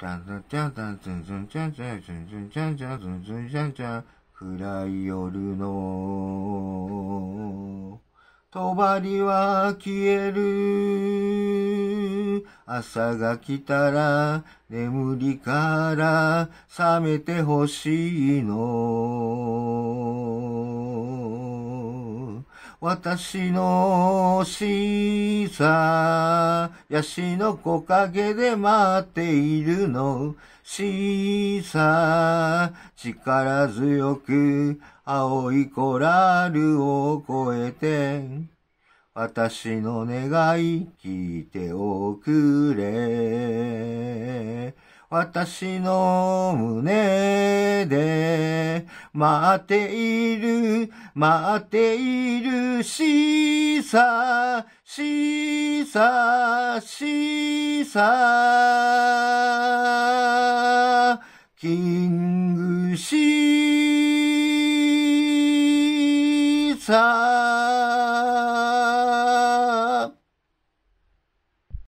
ダんダンダンダん、ズんズんちゃんちゃンズンズンチャンチャん、ズんズンチャン暗い夜のとばりは消える朝が来たら眠りから覚めてほしいの私のしさやしの木陰で待っているの。しさ力強く青いコラルを越えて。私の願い聞いておくれ。私の胸で待っている、待っている、しさ、しさ、しさ、キングしさ、